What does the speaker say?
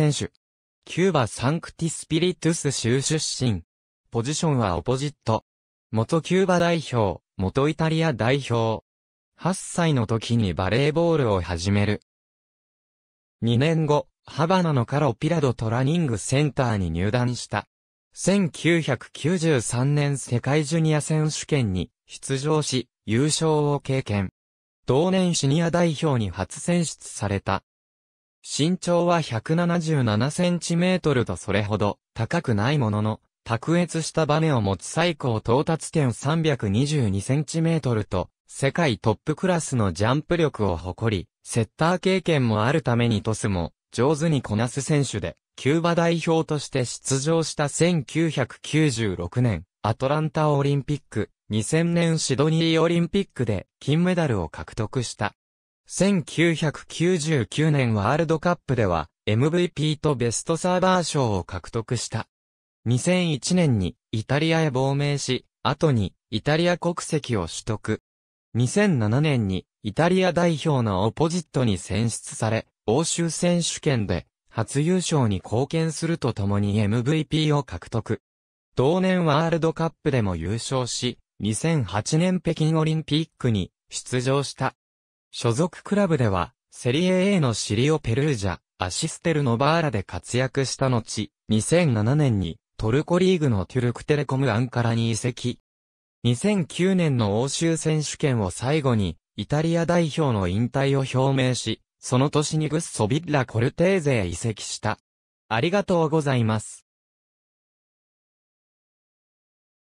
選手。キューバサンクティスピリトゥス州出身。ポジションはオポジット。元キューバ代表、元イタリア代表。8歳の時にバレーボールを始める。2年後、ハバナのカロピラドトラニングセンターに入団した。1993年世界ジュニア選手権に出場し、優勝を経験。同年シニア代表に初選出された。身長は177センチメートルとそれほど高くないものの、卓越したバネを持つ最高到達点322センチメートルと、世界トップクラスのジャンプ力を誇り、セッター経験もあるためにトスも上手にこなす選手で、キューバ代表として出場した1996年、アトランタオリンピック、2000年シドニーオリンピックで金メダルを獲得した。1999年ワールドカップでは MVP とベストサーバー賞を獲得した。2001年にイタリアへ亡命し、後にイタリア国籍を取得。2007年にイタリア代表のオポジットに選出され、欧州選手権で初優勝に貢献するとともに MVP を獲得。同年ワールドカップでも優勝し、2008年北京オリンピックに出場した。所属クラブでは、セリエ A のシリオ・ペルージャ、アシステル・ノバーラで活躍した後、2007年にトルコリーグのトゥルクテレコムアンカラに移籍。2009年の欧州選手権を最後に、イタリア代表の引退を表明し、その年にグッソビッラ・コルテーゼへ移籍した。ありがとうございます。